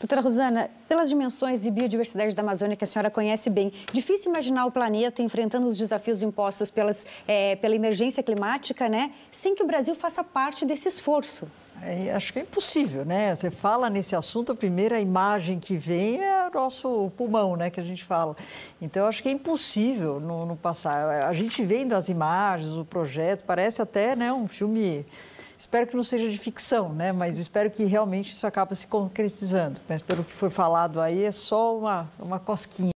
Doutora Rosana, pelas dimensões e biodiversidade da Amazônia que a senhora conhece bem, difícil imaginar o planeta enfrentando os desafios impostos pelas, é, pela emergência climática, né? Sem que o Brasil faça parte desse esforço. É, acho que é impossível, né? Você fala nesse assunto, a primeira imagem que vem é o nosso pulmão, né? Que a gente fala. Então, acho que é impossível no passar. A gente vendo as imagens, o projeto, parece até né, um filme Espero que não seja de ficção, né? Mas espero que realmente isso acabe se concretizando. Mas pelo que foi falado aí, é só uma, uma cosquinha.